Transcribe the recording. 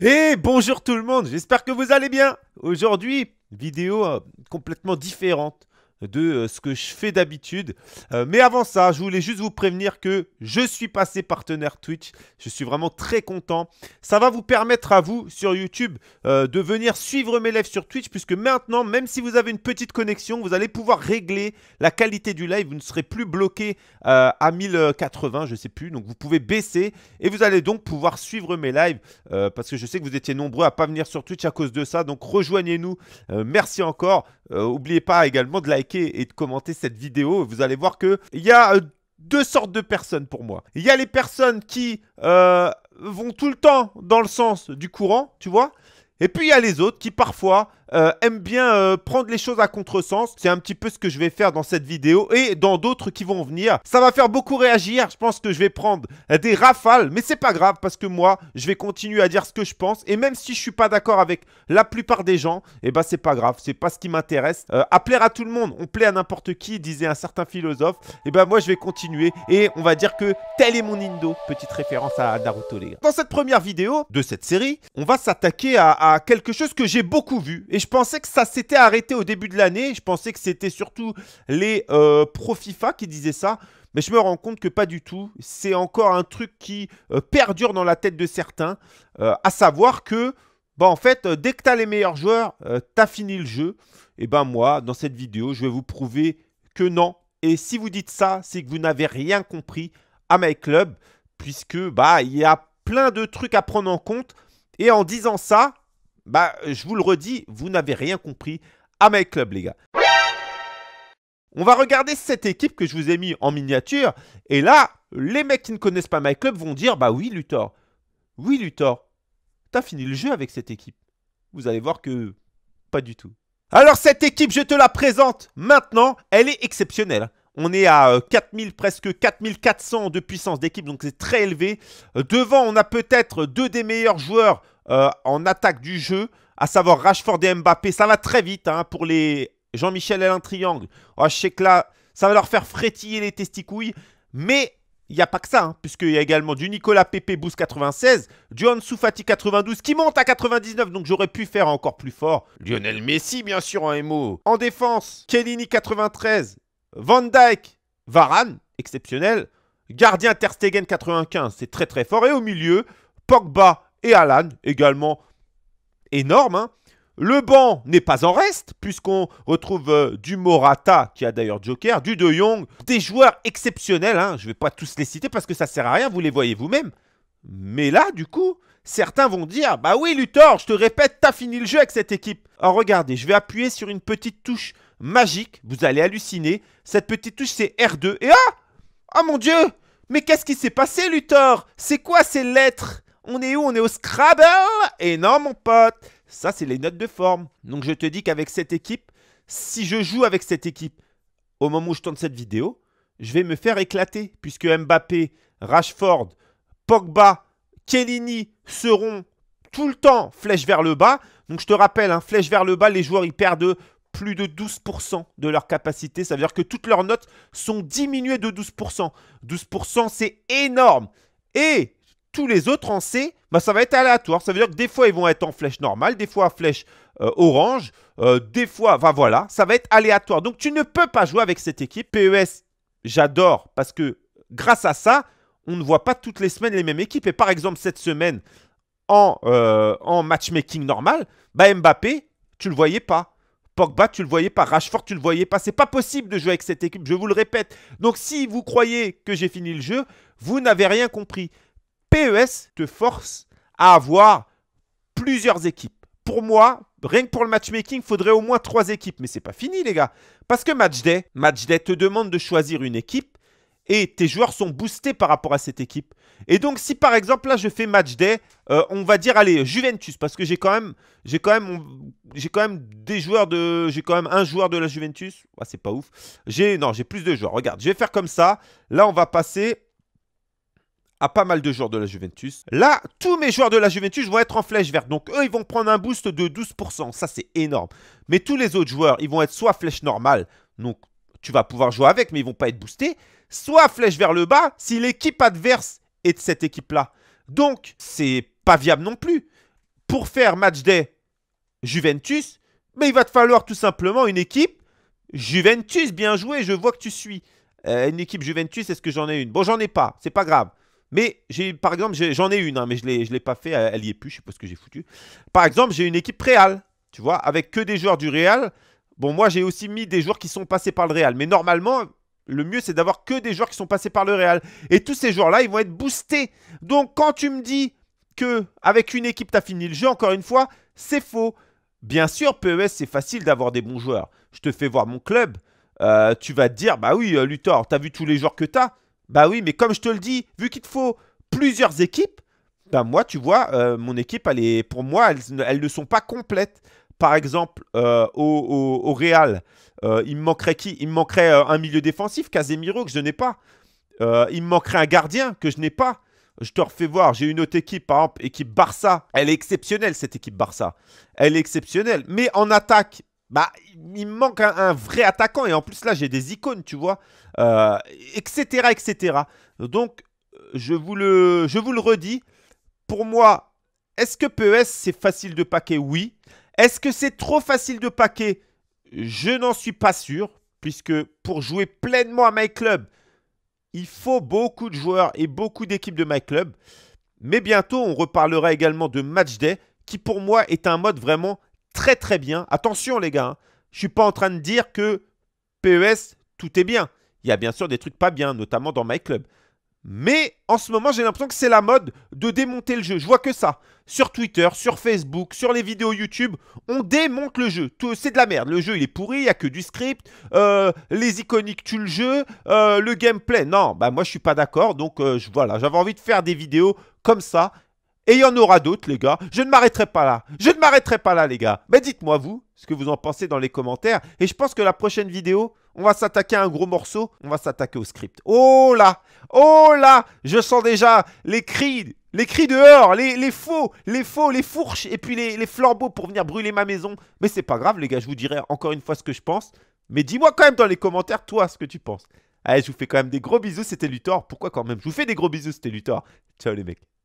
Et bonjour tout le monde, j'espère que vous allez bien. Aujourd'hui, vidéo euh, complètement différente de euh, ce que je fais d'habitude. Euh, mais avant ça, je voulais juste vous prévenir que je suis passé partenaire Twitch. Je suis vraiment très content. Ça va vous permettre à vous sur YouTube euh, de venir suivre mes lives sur Twitch puisque maintenant, même si vous avez une petite connexion, vous allez pouvoir régler la qualité du live. Vous ne serez plus bloqué à 1080, je ne sais plus. Donc vous pouvez baisser et vous allez donc pouvoir suivre mes lives parce que je sais que vous étiez nombreux à pas venir sur Twitch à cause de ça. Donc rejoignez-nous. merci encore. N'oubliez euh, pas également de liker et de commenter cette vidéo. Vous allez voir que il y a euh, deux sortes de personnes pour moi. Il y a les personnes qui euh, vont tout le temps dans le sens du courant, tu vois. Et puis il y a les autres qui parfois euh, aime bien euh, prendre les choses à contresens. C'est un petit peu ce que je vais faire dans cette vidéo et dans d'autres qui vont venir. Ça va faire beaucoup réagir. Je pense que je vais prendre des rafales, mais c'est pas grave parce que moi, je vais continuer à dire ce que je pense. Et même si je suis pas d'accord avec la plupart des gens, et eh ben c'est pas grave, c'est pas ce qui m'intéresse. Euh, à plaire à tout le monde, on plaît à n'importe qui, disait un certain philosophe. Et bah ben moi, je vais continuer et on va dire que tel est mon Indo. Petite référence à Naruto, les gars. Dans cette première vidéo de cette série, on va s'attaquer à, quelque chose que j'ai beaucoup vu je pensais que ça s'était arrêté au début de l'année. Je pensais que c'était surtout les euh, pro FIFA qui disaient ça. Mais je me rends compte que pas du tout. C'est encore un truc qui euh, perdure dans la tête de certains. Euh, à savoir que, bah, en fait, dès que tu as les meilleurs joueurs, tu as fini le jeu. Et ben moi, dans cette vidéo, je vais vous prouver que non. Et si vous dites ça, c'est que vous n'avez rien compris à MyClub. Club. Puisque, bah, il y a plein de trucs à prendre en compte. Et en disant ça, bah, je vous le redis, vous n'avez rien compris à MyClub, les gars. On va regarder cette équipe que je vous ai mis en miniature. Et là, les mecs qui ne connaissent pas MyClub vont dire Bah oui, Luthor. Oui, Luthor. T'as fini le jeu avec cette équipe. Vous allez voir que pas du tout. Alors, cette équipe, je te la présente maintenant. Elle est exceptionnelle. On est à 4000, euh, presque 4400 de puissance d'équipe, donc c'est très élevé. Euh, devant, on a peut-être deux des meilleurs joueurs euh, en attaque du jeu, à savoir Rashford et Mbappé. Ça va très vite hein, pour les Jean-Michel Alain Triangle. Oh, je sais que là, ça va leur faire frétiller les testicouilles. Mais il n'y a pas que ça, hein, puisqu'il y a également du Nicolas Pepe Boost 96, du Soufati, 92 qui monte à 99, donc j'aurais pu faire encore plus fort. Lionel Messi, bien sûr, en MO. En défense, Kellini 93, Van Dyke, Varane, exceptionnel. Gardien Terstegen 95, c'est très très fort. Et au milieu, Pogba et Alan également énorme. Hein. Le banc n'est pas en reste, puisqu'on retrouve euh, du Morata, qui a d'ailleurs Joker, du De Jong, des joueurs exceptionnels, hein. je ne vais pas tous les citer parce que ça ne sert à rien, vous les voyez vous-même. Mais là, du coup, certains vont dire, bah oui Luthor, je te répète, t'as fini le jeu avec cette équipe. Alors regardez, je vais appuyer sur une petite touche magique, vous allez halluciner. Cette petite touche, c'est R2, et ah Ah mon Dieu Mais qu'est-ce qui s'est passé Luthor C'est quoi ces lettres on est où On est au Scrabble Et non, mon pote Ça, c'est les notes de forme. Donc, je te dis qu'avec cette équipe, si je joue avec cette équipe au moment où je tourne cette vidéo, je vais me faire éclater puisque Mbappé, Rashford, Pogba, Kellini seront tout le temps flèche vers le bas. Donc je te rappelle, hein, flèche vers le bas, les joueurs ils perdent plus de 12% de leur capacité. Ça veut dire que toutes leurs notes sont diminuées de 12%. 12% c'est énorme. Et tous les autres en C, bah, ça va être aléatoire. Ça veut dire que des fois, ils vont être en flèche normale, des fois flèche euh, orange, euh, des fois, va voilà, ça va être aléatoire. Donc, tu ne peux pas jouer avec cette équipe. PES, j'adore parce que grâce à ça, on ne voit pas toutes les semaines les mêmes équipes. Et par exemple, cette semaine, en, euh, en matchmaking normal, bah Mbappé, tu le voyais pas. Pogba, tu le voyais pas. Rashford, tu le voyais pas. C'est pas possible de jouer avec cette équipe, je vous le répète. Donc si vous croyez que j'ai fini le jeu, vous n'avez rien compris. PES te force à avoir plusieurs équipes. Pour moi, rien que pour le matchmaking, il faudrait au moins trois équipes. Mais c'est pas fini, les gars. Parce que Matchday, Matchday te demande de choisir une équipe et tes joueurs sont boostés par rapport à cette équipe. Et donc, si par exemple, là, je fais Matchday, euh, on va dire, allez, Juventus, parce que j'ai quand même, j'ai quand même, j'ai quand même des joueurs de, j'ai quand même un joueur de la Juventus. ouais ah, c'est pas ouf. J'ai, non, j'ai plus de joueurs. Regarde, je vais faire comme ça. Là, on va passer à pas mal de joueurs de la Juventus. Là, tous mes joueurs de la Juventus vont être en flèche verte. Donc eux, ils vont prendre un boost de 12%. Ça, c'est énorme. Mais tous les autres joueurs, ils vont être soit flèche normale. Donc tu vas pouvoir jouer avec, mais ils vont pas être boostés. Soit flèche vers le bas si l'équipe adverse est de cette équipe-là. Donc, c'est pas viable non plus. Pour faire match day Juventus, mais il va te falloir tout simplement une équipe Juventus. Bien joué, je vois que tu suis. Euh, une équipe Juventus, est-ce que j'en ai une Bon, j'en ai pas, c'est pas grave. Mais j'ai, par exemple, j'en ai, une, hein, mais je ne l'ai pas fait, elle n'y est plus, je sais pas ce que j'ai foutu. Par exemple, j'ai une équipe Real, tu vois, avec que des joueurs du Real. Bon, moi, j'ai aussi mis des joueurs qui sont passés par le Real. Mais normalement, le mieux, c'est d'avoir que des joueurs qui sont passés par le Real. Et tous ces joueurs-là, ils vont être boostés. Donc, quand tu me dis que avec une équipe, tu as fini le jeu, encore une fois, c'est faux. Bien sûr, PES, c'est facile d'avoir des bons joueurs. Je te fais voir mon club. Euh, tu vas te dire, bah oui, euh, Luthor, as vu tous les joueurs que tu as bah oui, mais comme je te le dis, vu qu'il te faut plusieurs équipes, ben moi, tu vois, euh, mon équipe, elle est, pour moi, elles, ne sont pas complètes. Par exemple, euh, au, au, Real, euh, il me manquerait qui Il me manquerait un milieu défensif, Casemiro, que je n'ai pas. il me manquerait un gardien, que je n'ai pas. Je te refais voir, j'ai une autre équipe, par exemple, équipe Barça. Elle est exceptionnelle, cette équipe Barça. Elle est exceptionnelle. Mais en attaque, bah, il me manque un, vrai attaquant. Et en plus, là, j'ai des icônes, tu vois, etc., euh, etc. Donc, je vous le, je vous le redis. Pour moi, est-ce que PES, c'est facile de paquer Oui. Est-ce que c'est trop facile de paquer Je n'en suis pas sûr, puisque pour jouer pleinement à My Club, il faut beaucoup de joueurs et beaucoup d'équipes de MyClub. Club. Mais bientôt, on reparlera également de Match qui pour moi est un mode vraiment très bien. Attention les gars, hein. je suis pas en train de dire que PES, tout est bien. Il y a bien sûr des trucs pas bien, notamment dans My Club. Mais en ce moment, j'ai l'impression que c'est la mode de démonter le jeu. Je vois que ça. Sur Twitter, sur Facebook, sur les vidéos YouTube, on démonte le jeu. C'est de la merde. Le jeu, il est pourri, il n'y a que du script. Euh, les iconiques tuent le jeu. Euh, le gameplay, non. Bah moi, je suis pas d'accord. Donc euh, voilà, j'avais envie de faire des vidéos comme ça et il y en aura d'autres, les gars. Je ne m'arrêterai pas là. Je ne m'arrêterai pas là, les gars. Mais dites-moi, vous, ce que vous en pensez dans les commentaires. Et je pense que la prochaine vidéo, on va s'attaquer à un gros morceau. On va s'attaquer au script. Oh là Oh là Je sens déjà les cris les cris dehors, les, faux, les faux, les fourches et puis les, flambeaux pour venir brûler ma maison. Mais c'est pas grave les gars, je vous dirai encore une fois ce que je pense. Mais dis-moi quand même dans les commentaires toi ce que tu penses. Allez, je vous fais quand même des gros bisous, c'était Luthor. Pourquoi quand même Je vous fais des gros bisous, c'était Luthor. Ciao les mecs.